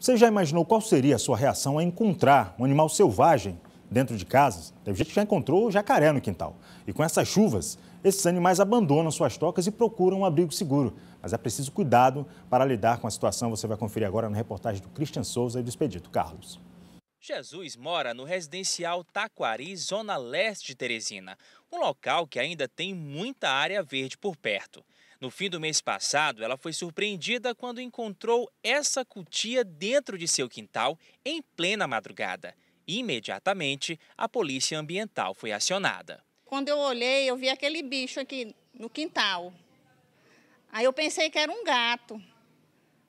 Você já imaginou qual seria a sua reação a encontrar um animal selvagem dentro de casas? Teve gente que já encontrou jacaré no quintal. E com essas chuvas, esses animais abandonam suas tocas e procuram um abrigo seguro. Mas é preciso cuidado para lidar com a situação. Você vai conferir agora na reportagem do Christian Souza e do Expedito Carlos. Jesus mora no residencial Taquari, zona leste de Teresina, um local que ainda tem muita área verde por perto. No fim do mês passado, ela foi surpreendida quando encontrou essa cutia dentro de seu quintal em plena madrugada. Imediatamente, a polícia ambiental foi acionada. Quando eu olhei, eu vi aquele bicho aqui no quintal. Aí eu pensei que era um gato.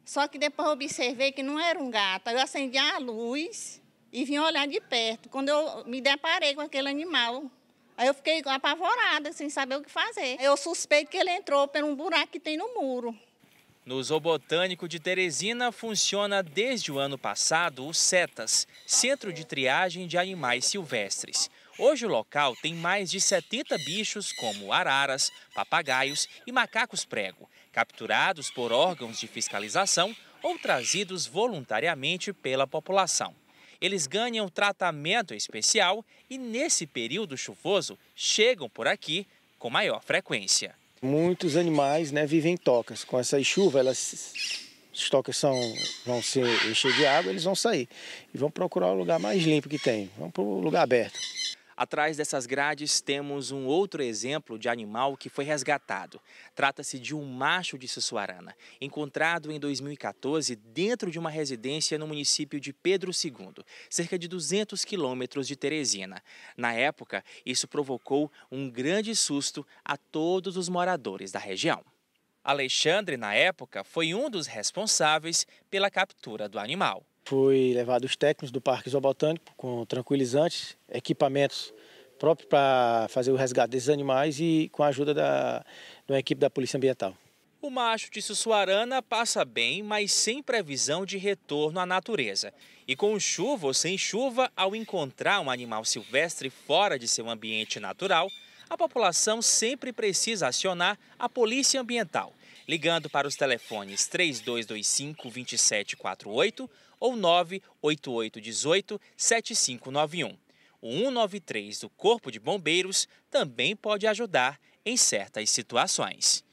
Só que depois eu observei que não era um gato. Aí eu acendi a luz e vim olhar de perto. Quando eu me deparei com aquele animal, aí eu fiquei apavorada, sem saber o que fazer. Eu suspeito que ele entrou por um buraco que tem no muro. No Zoobotânico de Teresina funciona desde o ano passado o CETAS, Centro de Triagem de Animais Silvestres. Hoje o local tem mais de 70 bichos como araras, papagaios e macacos prego, capturados por órgãos de fiscalização ou trazidos voluntariamente pela população. Eles ganham tratamento especial e, nesse período chuvoso, chegam por aqui com maior frequência. Muitos animais né, vivem em tocas. Com essa chuva, elas as tocas são, vão ser enchidas de água, eles vão sair e vão procurar o lugar mais limpo que tem. Vão para o lugar aberto. Atrás dessas grades temos um outro exemplo de animal que foi resgatado. Trata-se de um macho de Sussuarana, encontrado em 2014 dentro de uma residência no município de Pedro II, cerca de 200 quilômetros de Teresina. Na época, isso provocou um grande susto a todos os moradores da região. Alexandre, na época, foi um dos responsáveis pela captura do animal. Foi levado os técnicos do Parque Zoobotânico com tranquilizantes, equipamentos próprios para fazer o resgate desses animais e com a ajuda da, equipe da Polícia Ambiental. O macho de Sussuarana passa bem, mas sem previsão de retorno à natureza. E com chuva ou sem chuva, ao encontrar um animal silvestre fora de seu ambiente natural, a população sempre precisa acionar a Polícia Ambiental, ligando para os telefones 3225-2748 ou 98818-7591. O 193 do Corpo de Bombeiros também pode ajudar em certas situações.